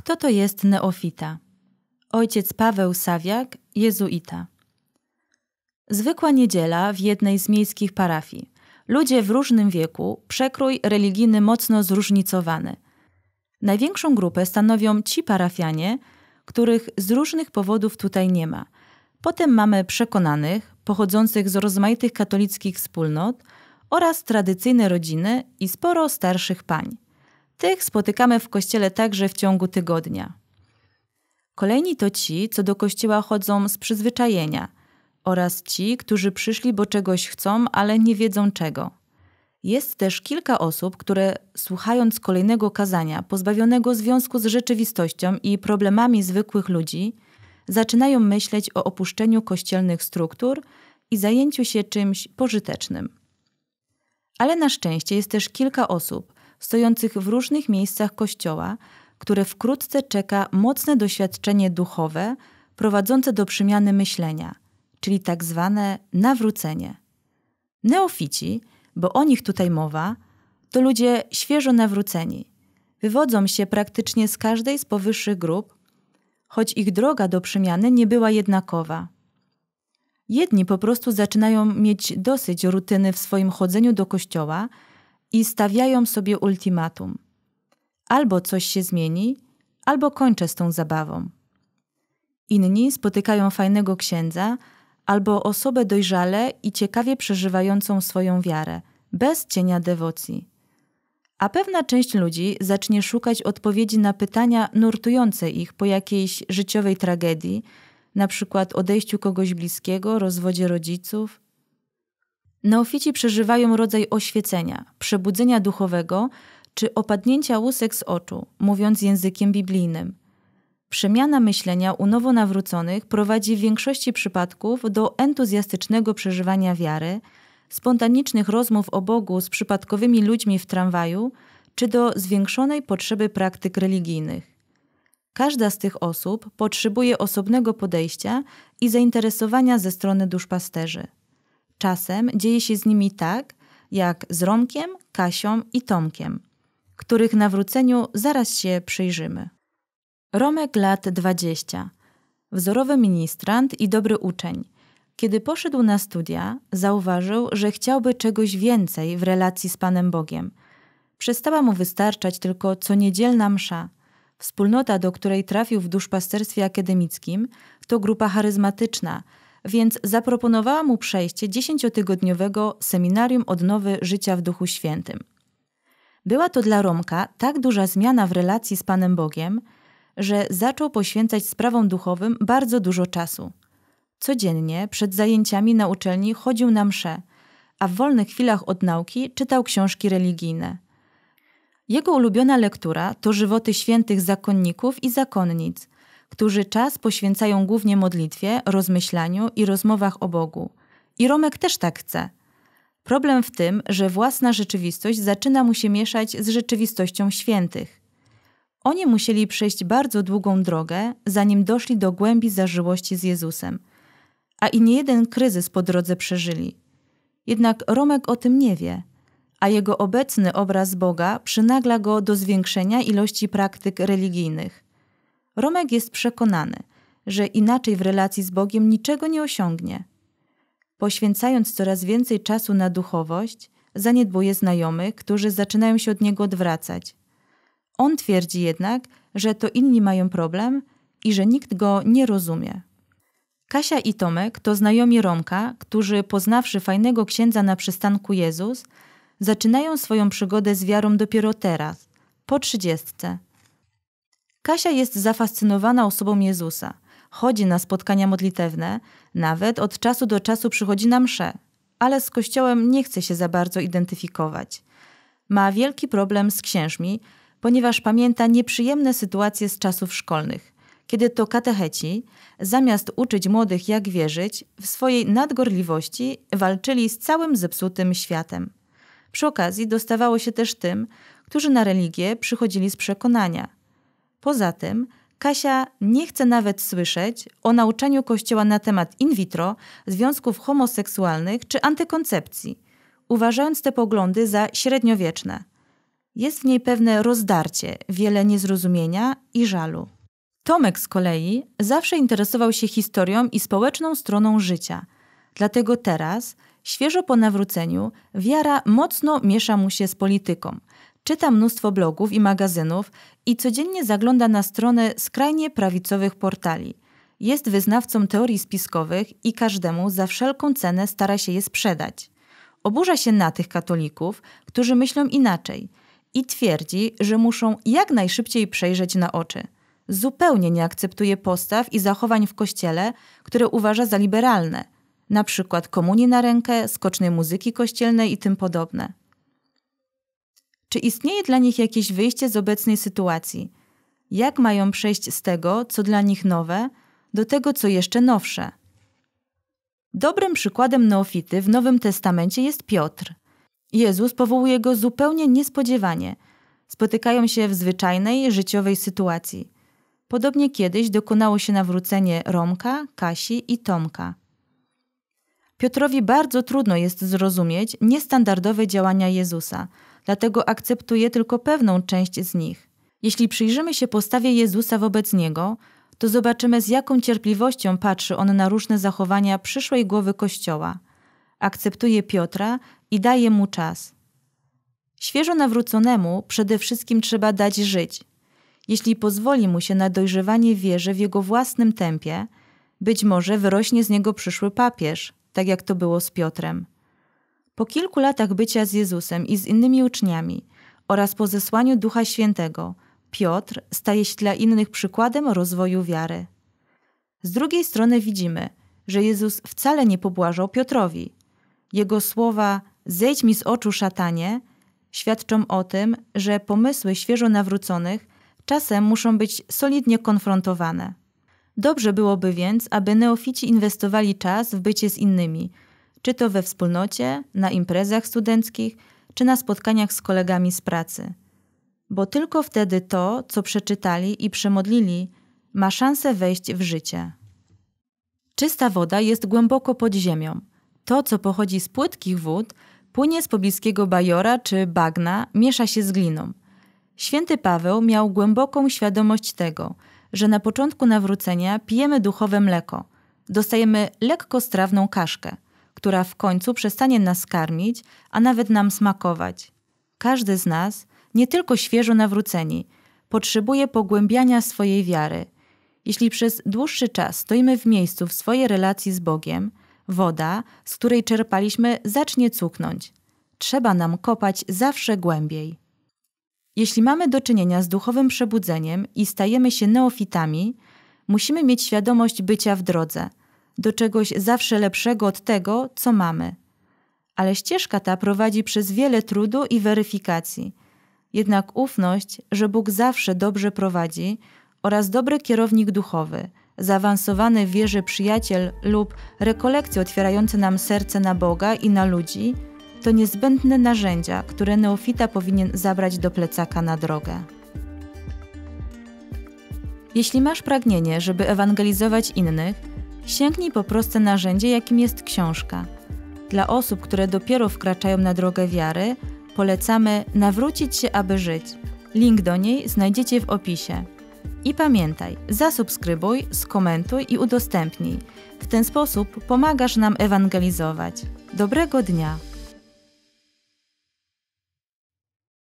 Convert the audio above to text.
Kto to jest neofita? Ojciec Paweł Sawiak, jezuita. Zwykła niedziela w jednej z miejskich parafii. Ludzie w różnym wieku, przekrój religijny mocno zróżnicowany. Największą grupę stanowią ci parafianie, których z różnych powodów tutaj nie ma. Potem mamy przekonanych, pochodzących z rozmaitych katolickich wspólnot oraz tradycyjne rodziny i sporo starszych pań. Tych spotykamy w kościele także w ciągu tygodnia. Kolejni to ci, co do kościoła chodzą z przyzwyczajenia, oraz ci, którzy przyszli, bo czegoś chcą, ale nie wiedzą czego. Jest też kilka osób, które słuchając kolejnego kazania, pozbawionego związku z rzeczywistością i problemami zwykłych ludzi, zaczynają myśleć o opuszczeniu kościelnych struktur i zajęciu się czymś pożytecznym. Ale na szczęście jest też kilka osób, stojących w różnych miejscach Kościoła, które wkrótce czeka mocne doświadczenie duchowe prowadzące do przemiany myślenia, czyli tak zwane nawrócenie. Neofici, bo o nich tutaj mowa, to ludzie świeżo nawróceni. Wywodzą się praktycznie z każdej z powyższych grup, choć ich droga do przemiany nie była jednakowa. Jedni po prostu zaczynają mieć dosyć rutyny w swoim chodzeniu do kościoła – i stawiają sobie ultimatum. Albo coś się zmieni, albo kończę z tą zabawą. Inni spotykają fajnego księdza albo osobę dojrzale i ciekawie przeżywającą swoją wiarę, bez cienia dewocji. A pewna część ludzi zacznie szukać odpowiedzi na pytania nurtujące ich po jakiejś życiowej tragedii, na przykład odejściu kogoś bliskiego, rozwodzie rodziców, Neofici przeżywają rodzaj oświecenia, przebudzenia duchowego czy opadnięcia łusek z oczu, mówiąc językiem biblijnym. Przemiana myślenia u nowonawróconych prowadzi w większości przypadków do entuzjastycznego przeżywania wiary, spontanicznych rozmów o Bogu z przypadkowymi ludźmi w tramwaju, czy do zwiększonej potrzeby praktyk religijnych. Każda z tych osób potrzebuje osobnego podejścia i zainteresowania ze strony duszpasterzy. Czasem dzieje się z nimi tak, jak z Romkiem, Kasią i Tomkiem, których nawróceniu zaraz się przyjrzymy. Romek lat 20. Wzorowy ministrant i dobry uczeń. Kiedy poszedł na studia, zauważył, że chciałby czegoś więcej w relacji z Panem Bogiem. Przestała mu wystarczać tylko co niedzielna msza. Wspólnota, do której trafił w duszpasterstwie akademickim, to grupa charyzmatyczna – więc zaproponowała mu przejście dziesięciotygodniowego seminarium odnowy życia w Duchu Świętym. Była to dla Romka tak duża zmiana w relacji z Panem Bogiem, że zaczął poświęcać sprawom duchowym bardzo dużo czasu. Codziennie przed zajęciami na uczelni chodził na msze, a w wolnych chwilach od nauki czytał książki religijne. Jego ulubiona lektura to żywoty świętych zakonników i zakonnic – którzy czas poświęcają głównie modlitwie, rozmyślaniu i rozmowach o Bogu. I Romek też tak chce. Problem w tym, że własna rzeczywistość zaczyna mu się mieszać z rzeczywistością świętych. Oni musieli przejść bardzo długą drogę, zanim doszli do głębi zażyłości z Jezusem. A i niejeden kryzys po drodze przeżyli. Jednak Romek o tym nie wie, a jego obecny obraz Boga przynagla go do zwiększenia ilości praktyk religijnych. Romek jest przekonany, że inaczej w relacji z Bogiem niczego nie osiągnie. Poświęcając coraz więcej czasu na duchowość, zaniedbuje znajomych, którzy zaczynają się od niego odwracać. On twierdzi jednak, że to inni mają problem i że nikt go nie rozumie. Kasia i Tomek to znajomi Romka, którzy poznawszy fajnego księdza na przystanku Jezus, zaczynają swoją przygodę z wiarą dopiero teraz, po trzydziestce. Kasia jest zafascynowana osobą Jezusa. Chodzi na spotkania modlitewne, nawet od czasu do czasu przychodzi na msze, ale z Kościołem nie chce się za bardzo identyfikować. Ma wielki problem z księżmi, ponieważ pamięta nieprzyjemne sytuacje z czasów szkolnych, kiedy to katecheci, zamiast uczyć młodych jak wierzyć, w swojej nadgorliwości walczyli z całym zepsutym światem. Przy okazji dostawało się też tym, którzy na religię przychodzili z przekonania – Poza tym, Kasia nie chce nawet słyszeć o nauczaniu Kościoła na temat in vitro, związków homoseksualnych czy antykoncepcji, uważając te poglądy za średniowieczne. Jest w niej pewne rozdarcie, wiele niezrozumienia i żalu. Tomek z kolei zawsze interesował się historią i społeczną stroną życia. Dlatego teraz, świeżo po nawróceniu, wiara mocno miesza mu się z polityką – Czyta mnóstwo blogów i magazynów i codziennie zagląda na strony skrajnie prawicowych portali. Jest wyznawcą teorii spiskowych i każdemu za wszelką cenę stara się je sprzedać. Oburza się na tych katolików, którzy myślą inaczej i twierdzi, że muszą jak najszybciej przejrzeć na oczy. Zupełnie nie akceptuje postaw i zachowań w kościele, które uważa za liberalne, na przykład komunii na rękę, skocznej muzyki kościelnej i tym podobne. Czy istnieje dla nich jakieś wyjście z obecnej sytuacji? Jak mają przejść z tego, co dla nich nowe, do tego, co jeszcze nowsze? Dobrym przykładem neofity w Nowym Testamencie jest Piotr. Jezus powołuje go zupełnie niespodziewanie. Spotykają się w zwyczajnej, życiowej sytuacji. Podobnie kiedyś dokonało się nawrócenie Romka, Kasi i Tomka. Piotrowi bardzo trudno jest zrozumieć niestandardowe działania Jezusa, dlatego akceptuje tylko pewną część z nich. Jeśli przyjrzymy się postawie Jezusa wobec niego, to zobaczymy z jaką cierpliwością patrzy on na różne zachowania przyszłej głowy Kościoła. Akceptuje Piotra i daje mu czas. Świeżo nawróconemu przede wszystkim trzeba dać żyć. Jeśli pozwoli mu się na dojrzewanie wierze w jego własnym tempie, być może wyrośnie z niego przyszły papież, tak jak to było z Piotrem. Po kilku latach bycia z Jezusem i z innymi uczniami oraz po zesłaniu Ducha Świętego, Piotr staje się dla innych przykładem rozwoju wiary. Z drugiej strony widzimy, że Jezus wcale nie pobłażał Piotrowi. Jego słowa zejdź mi z oczu szatanie świadczą o tym, że pomysły świeżo nawróconych czasem muszą być solidnie konfrontowane. Dobrze byłoby więc, aby neofici inwestowali czas w bycie z innymi – czy to we wspólnocie, na imprezach studenckich, czy na spotkaniach z kolegami z pracy. Bo tylko wtedy to, co przeczytali i przemodlili, ma szansę wejść w życie. Czysta woda jest głęboko pod ziemią. To, co pochodzi z płytkich wód, płynie z pobliskiego bajora czy bagna, miesza się z gliną. Święty Paweł miał głęboką świadomość tego, że na początku nawrócenia pijemy duchowe mleko, dostajemy lekko strawną kaszkę – która w końcu przestanie nas karmić, a nawet nam smakować. Każdy z nas, nie tylko świeżo nawróceni, potrzebuje pogłębiania swojej wiary. Jeśli przez dłuższy czas stoimy w miejscu w swojej relacji z Bogiem, woda, z której czerpaliśmy, zacznie cuknąć. Trzeba nam kopać zawsze głębiej. Jeśli mamy do czynienia z duchowym przebudzeniem i stajemy się neofitami, musimy mieć świadomość bycia w drodze – do czegoś zawsze lepszego od tego, co mamy. Ale ścieżka ta prowadzi przez wiele trudu i weryfikacji. Jednak ufność, że Bóg zawsze dobrze prowadzi, oraz dobry kierownik duchowy, zaawansowany w wierze przyjaciel lub rekolekcje otwierające nam serce na Boga i na ludzi, to niezbędne narzędzia, które neofita powinien zabrać do plecaka na drogę. Jeśli masz pragnienie, żeby ewangelizować innych, sięgnij po proste narzędzie, jakim jest książka. Dla osób, które dopiero wkraczają na drogę wiary, polecamy Nawrócić się, aby żyć. Link do niej znajdziecie w opisie. I pamiętaj, zasubskrybuj, skomentuj i udostępnij. W ten sposób pomagasz nam ewangelizować. Dobrego dnia!